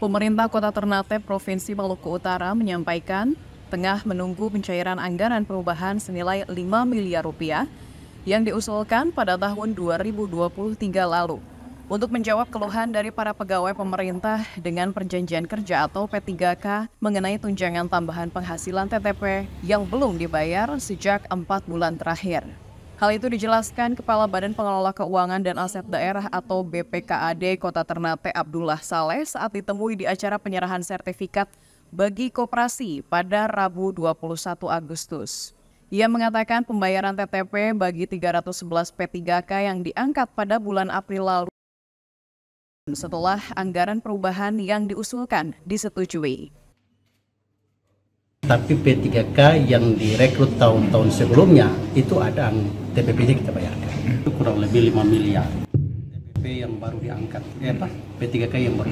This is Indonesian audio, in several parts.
Pemerintah Kota Ternate Provinsi Maluku Utara menyampaikan tengah menunggu pencairan anggaran perubahan senilai 5 miliar rupiah yang diusulkan pada tahun 2023 lalu untuk menjawab keluhan dari para pegawai pemerintah dengan perjanjian kerja atau P3K mengenai tunjangan tambahan penghasilan TTP yang belum dibayar sejak 4 bulan terakhir. Hal itu dijelaskan Kepala Badan Pengelola Keuangan dan Aset Daerah atau BPKAD Kota Ternate Abdullah Saleh saat ditemui di acara penyerahan sertifikat bagi koperasi pada Rabu 21 Agustus. Ia mengatakan pembayaran TTP bagi 311 P3K yang diangkat pada bulan April lalu setelah anggaran perubahan yang diusulkan disetujui tapi P3K yang direkrut tahun-tahun sebelumnya itu ada TPP-nya kita bayarkan itu kurang lebih 5 miliar TPP yang baru diangkat eh apa P3K yang baru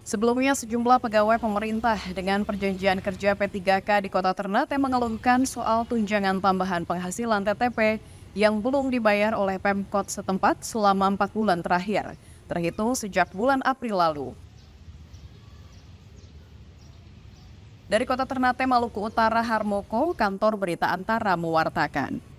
Sebelumnya sejumlah pegawai pemerintah dengan perjanjian kerja P3K di Kota Ternate mengeluhkan soal tunjangan tambahan penghasilan TTP yang belum dibayar oleh Pemkot setempat selama empat bulan terakhir, terhitung sejak bulan April lalu. Dari Kota Ternate, Maluku Utara, Harmoko, kantor berita Antara mewartakan.